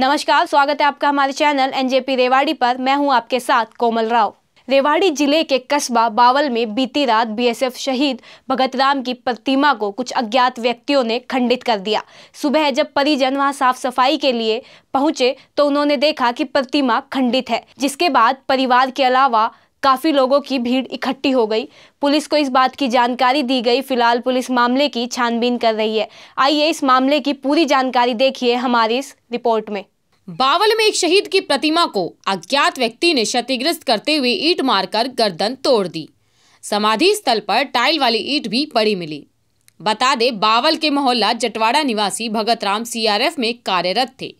नमस्कार स्वागत है आपका हमारे चैनल एनजेपी रेवाड़ी पर मैं हूं आपके साथ कोमल राव रेवाड़ी जिले के कस्बा बावल में बीती रात बीएसएफ शहीद भगत राम की प्रतिमा को कुछ अज्ञात व्यक्तियों ने खंडित कर दिया सुबह जब परिजन वहां साफ सफाई के लिए पहुंचे तो उन्होंने देखा कि प्रतिमा खंडित है जिसके बाद परिवार के अलावा काफ़ी लोगों की भीड़ इकट्ठी हो गई पुलिस को इस बात की जानकारी दी गई फिलहाल पुलिस मामले की छानबीन कर रही है आइए इस मामले की पूरी जानकारी देखिए हमारी इस रिपोर्ट में बावल में एक शहीद की प्रतिमा को अज्ञात व्यक्ति ने क्षतिग्रस्त करते हुए ईट मारकर गर्दन तोड़ दी समाधि स्थल पर टाइल वाली ईट भी पड़ी मिली बता दे बावल के मोहल्ला जटवाड़ा निवासी भगत राम सीआरएफ में कार्यरत थे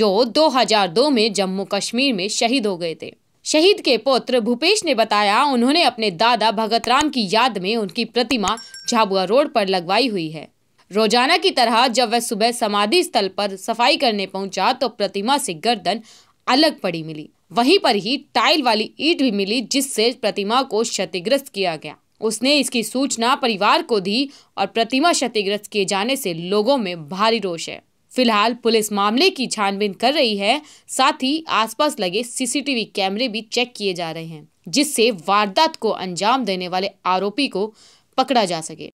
जो 2002 में जम्मू कश्मीर में शहीद हो गए थे शहीद के पुत्र भूपेश ने बताया उन्होंने अपने दादा भगत राम की याद में उनकी प्रतिमा झाबुआ रोड पर लगवाई हुई है रोजाना की तरह जब वह सुबह समाधि स्थल पर सफाई करने पहुंचा तो प्रतिमा से गर्दन अलग पड़ी मिली वहीं पर ही टाइल वाली ईट भी मिली जिससे प्रतिमा को क्षतिग्रस्त किया गया उसने इसकी सूचना परिवार को दी और प्रतिमा क्षतिग्रस्त किए जाने से लोगों में भारी रोष है फिलहाल पुलिस मामले की छानबीन कर रही है साथ ही आसपास लगे सीसीटीवी कैमरे भी चेक किए जा रहे हैं जिससे वारदात को अंजाम देने वाले आरोपी को पकड़ा जा सके